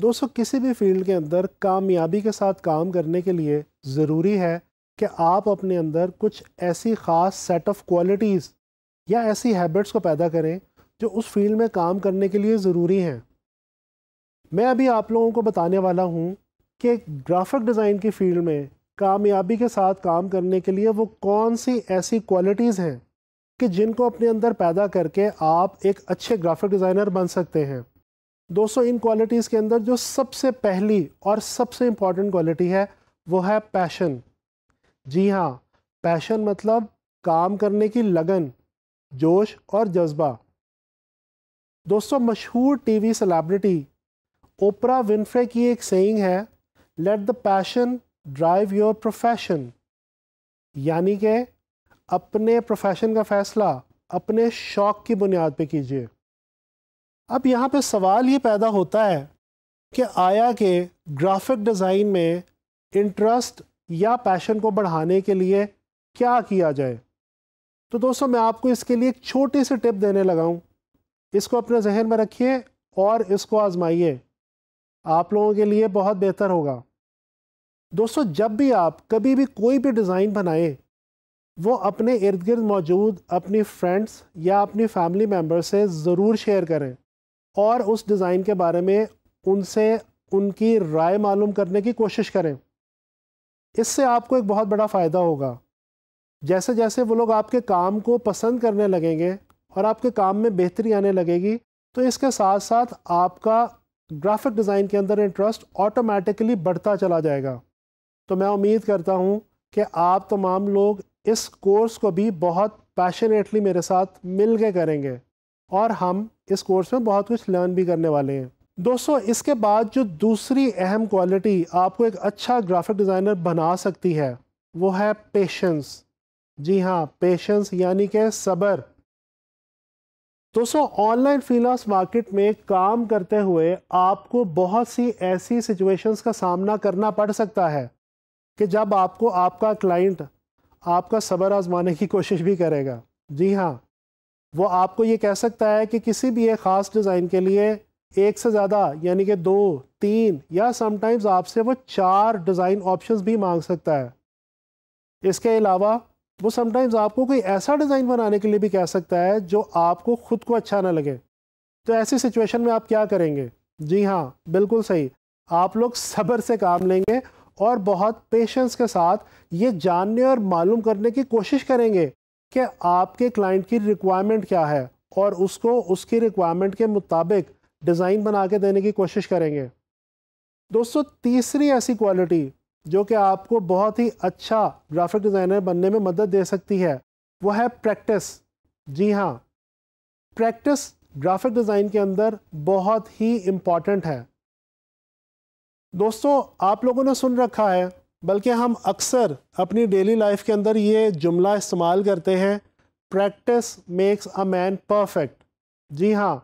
दोस्तों किसी भी फील्ड के अंदर कामयाबी के साथ काम करने के लिए ज़रूरी है कि आप अपने अंदर कुछ ऐसी ख़ास सेट ऑफ क्वालिटीज़ या ऐसी हैबिट्स को पैदा करें जो उस फील्ड में काम करने के लिए ज़रूरी हैं मैं अभी आप लोगों को बताने वाला हूँ कि ग्राफिक डिज़ाइन की फ़ील्ड में कामयाबी के साथ काम करने के लिए वो कौन सी ऐसी क्वालिटीज़ हैं कि जिनको अपने अंदर पैदा करके आप एक अच्छे ग्राफिक डिज़ाइनर बन सकते हैं दोस्तों इन क्वालिटीज़ के अंदर जो सबसे पहली और सबसे इम्पॉर्टेंट क्वालिटी है वो है पैशन जी हाँ पैशन मतलब काम करने की लगन जोश और जज्बा दोस्तों मशहूर टीवी सेलिब्रिटी ओपरा विनफ्रे की एक सेइंग है let the passion drive your profession यानी कि अपने प्रोफेशन का फ़ैसला अपने शौक़ की बुनियाद पे कीजिए अब यहाँ पे सवाल ये पैदा होता है कि आया के ग्राफिक डिज़ाइन में इंटरेस्ट या पैशन को बढ़ाने के लिए क्या किया जाए तो दोस्तों मैं आपको इसके लिए एक छोटी सी टिप देने लगाऊँ इसको अपने जहन में रखिए और इसको आजमाइए आप लोगों के लिए बहुत बेहतर होगा दोस्तों जब भी आप कभी भी कोई भी डिज़ाइन बनाएं वो अपने इर्द गिर्द मौजूद अपनी फ्रेंड्स या अपनी फैमिली मेम्बर से ज़रूर शेयर करें और उस डिज़ाइन के बारे में उनसे उनकी राय मालूम करने की कोशिश करें इससे आपको एक बहुत बड़ा फ़ायदा होगा जैसे जैसे वो लोग आपके काम को पसंद करने लगेंगे और आपके काम में बेहतरी आने लगेगी तो इसके साथ साथ आपका ग्राफिक डिज़ाइन के अंदर इंटरेस्ट ऑटोमेटिकली बढ़ता चला जाएगा तो मैं उम्मीद करता हूँ कि आप तमाम लोग इस कोर्स को भी बहुत पैशनेटली मेरे साथ मिल के करेंगे और हम इस कोर्स में बहुत कुछ लर्न भी करने वाले हैं दोस्तों इसके बाद जो दूसरी अहम क्वालिटी आपको एक अच्छा ग्राफिक डिज़ाइनर बना सकती है वो है पेशेंस जी हाँ पेशेंस यानी कि सब्र दोस्तों ऑनलाइन फ्रीलांस मार्केट में काम करते हुए आपको बहुत सी ऐसी सिचुएशंस का सामना करना पड़ सकता है कि जब आपको आपका क्लाइंट आपका सब्र आजमाने की कोशिश भी करेगा जी हाँ वो आपको ये कह सकता है कि किसी भी एक ख़ास डिज़ाइन के लिए एक से ज़्यादा यानी कि दो तीन या समटाइम्स आपसे वो चार डिज़ाइन ऑप्शंस भी मांग सकता है इसके अलावा वो समटाइम्स आपको कोई ऐसा डिज़ाइन बनाने के लिए भी कह सकता है जो आपको ख़ुद को अच्छा ना लगे तो ऐसी सिचुएशन में आप क्या करेंगे जी हाँ बिल्कुल सही आप लोग सब्र से काम लेंगे और बहुत पेशेंस के साथ ये जानने और मालूम करने की कोशिश करेंगे कि आपके क्लाइंट की रिक्वायरमेंट क्या है और उसको उसकी रिक्वायरमेंट के मुताबिक डिज़ाइन बना के देने की कोशिश करेंगे दोस्तों तीसरी ऐसी क्वालिटी जो कि आपको बहुत ही अच्छा ग्राफिक डिज़ाइनर बनने में मदद दे सकती है वो है प्रैक्टिस जी हाँ प्रैक्टिस ग्राफिक डिज़ाइन के अंदर बहुत ही इम्पॉर्टेंट है दोस्तों आप लोगों ने सुन रखा है बल्कि हम अक्सर अपनी डेली लाइफ के अंदर ये जुमला इस्तेमाल करते हैं practice makes a man perfect जी हाँ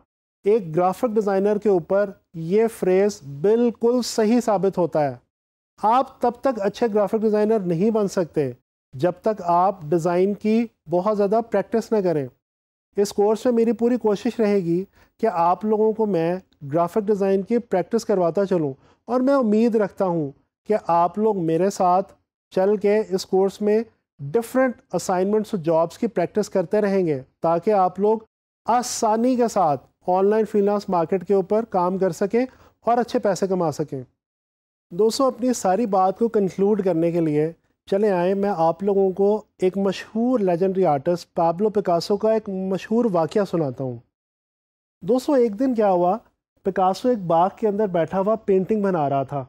एक ग्राफिक डिज़ाइनर के ऊपर ये फ्रेज़ बिल्कुल सही साबित होता है आप तब तक अच्छे ग्राफिक डिज़ाइनर नहीं बन सकते जब तक आप डिज़ाइन की बहुत ज़्यादा प्रैक्टिस ना करें इस कोर्स में मेरी पूरी कोशिश रहेगी कि आप लोगों को मैं ग्राफिक डिज़ाइन की प्रैक्टिस करवाता चलूँ और मैं उम्मीद रखता हूँ कि आप लोग मेरे साथ चल के इस कोर्स में डिफरेंट असाइनमेंट्स और जॉब्स की प्रैक्टिस करते रहेंगे ताकि आप लोग आसानी के साथ ऑनलाइन फ्रीलांस मार्केट के ऊपर काम कर सकें और अच्छे पैसे कमा सकें दोस्तों अपनी सारी बात को कंक्लूड करने के लिए चले आए मैं आप लोगों को एक मशहूर लेजेंडरी आर्टिस्ट पाब्लो पिकासो का एक मशहूर वाक़ सुनाता हूँ दोस्तों एक दिन क्या हुआ पिकासो एक बाग के अंदर बैठा हुआ पेंटिंग बना रहा था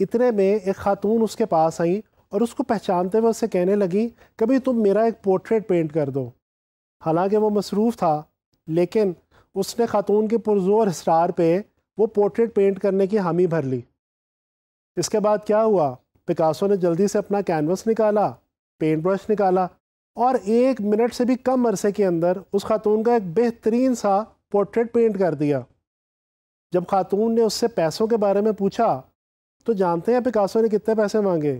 इतने में एक खातून उसके पास आई और उसको पहचानते हुए उससे कहने लगी कभी तुम मेरा एक पोर्ट्रेट पेंट कर दो हालांकि वो मसरूफ़ था लेकिन उसने खातून के पुरजोर इसरार पे वो पोर्ट्रेट पेंट करने की हामी भर ली इसके बाद क्या हुआ पिकासो ने जल्दी से अपना कैनवस निकाला पेंट ब्रश निकाला और एक मिनट से भी कम अरसे के अंदर उस खातून का एक बेहतरीन सा पोर्ट्रेट पेंट कर दिया जब खातून ने उससे पैसों के बारे में पूछा तो जानते हैं पिकासो ने कितने पैसे मांगे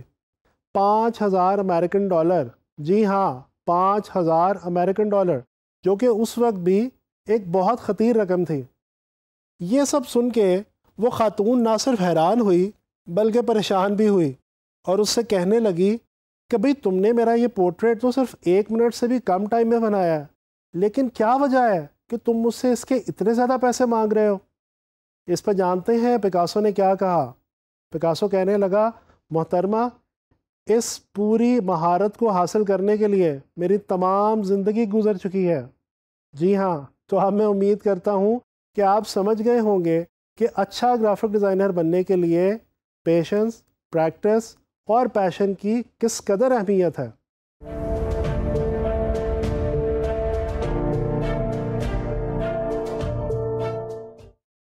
पाँच हज़ार अमेरिकन डॉलर जी हाँ पाँच हज़ार अमेरिकन डॉलर जो कि उस वक्त भी एक बहुत ख़तीर रकम थी ये सब सुन के वो ख़ातून ना सिर्फ हैरान हुई बल्कि परेशान भी हुई और उससे कहने लगी कि भाई तुमने मेरा ये पोर्ट्रेट तो सिर्फ एक मिनट से भी कम टाइम में बनाया है लेकिन क्या वजह है कि तुम मुझसे इसके इतने ज़्यादा पैसे मांग रहे हो इस पर जानते हैं पिकासो ने क्या कहा पिकासो कहने लगा मोहतरमा इस पूरी महारत को हासिल करने के लिए मेरी तमाम ज़िंदगी गुजर चुकी है जी हाँ तो अब मैं उम्मीद करता हूँ कि आप समझ गए होंगे कि अच्छा ग्राफिक डिज़ाइनर बनने के लिए पेशेंस प्रैक्टिस और पैशन की किस कदर अहमियत है